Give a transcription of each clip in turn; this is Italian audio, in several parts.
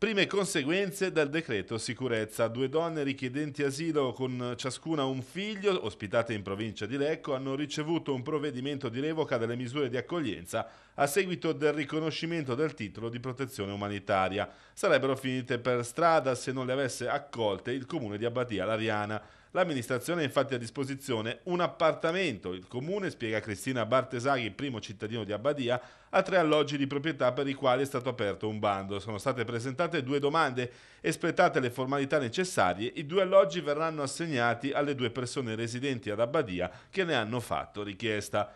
Prime conseguenze dal decreto sicurezza. Due donne richiedenti asilo con ciascuna un figlio, ospitate in provincia di Lecco, hanno ricevuto un provvedimento di revoca delle misure di accoglienza a seguito del riconoscimento del titolo di protezione umanitaria. Sarebbero finite per strada se non le avesse accolte il comune di Abbadia Lariana. L'amministrazione ha infatti a disposizione un appartamento. Il comune, spiega Cristina Bartesaghi, primo cittadino di Abbadia, ha tre alloggi di proprietà per i quali è stato aperto un bando. Sono state presentate due domande. Espletate le formalità necessarie, i due alloggi verranno assegnati alle due persone residenti ad Abbadia che ne hanno fatto richiesta.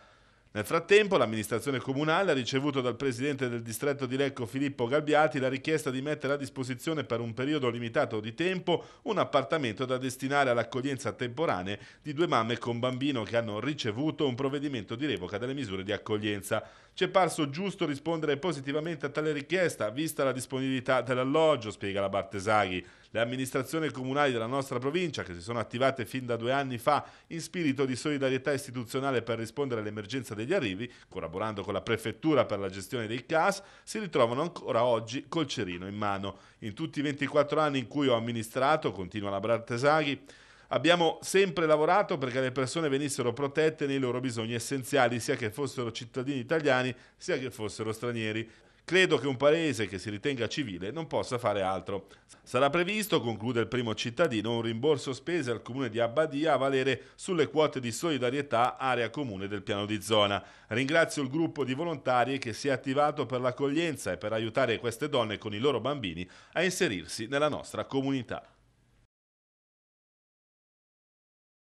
Nel frattempo l'amministrazione comunale ha ricevuto dal presidente del distretto di Lecco Filippo Galbiati la richiesta di mettere a disposizione per un periodo limitato di tempo un appartamento da destinare all'accoglienza temporanea di due mamme con bambino che hanno ricevuto un provvedimento di revoca delle misure di accoglienza. Ci è parso giusto rispondere positivamente a tale richiesta, vista la disponibilità dell'alloggio, spiega la Bartesaghi. Le amministrazioni comunali della nostra provincia, che si sono attivate fin da due anni fa in spirito di solidarietà istituzionale per rispondere all'emergenza degli arrivi, collaborando con la prefettura per la gestione dei CAS, si ritrovano ancora oggi col cerino in mano. In tutti i 24 anni in cui ho amministrato, continua la Bartesaghi, Abbiamo sempre lavorato perché le persone venissero protette nei loro bisogni essenziali, sia che fossero cittadini italiani, sia che fossero stranieri. Credo che un paese che si ritenga civile non possa fare altro. Sarà previsto, conclude il primo cittadino, un rimborso spese al comune di Abbadia a valere sulle quote di solidarietà area comune del piano di zona. Ringrazio il gruppo di volontari che si è attivato per l'accoglienza e per aiutare queste donne con i loro bambini a inserirsi nella nostra comunità.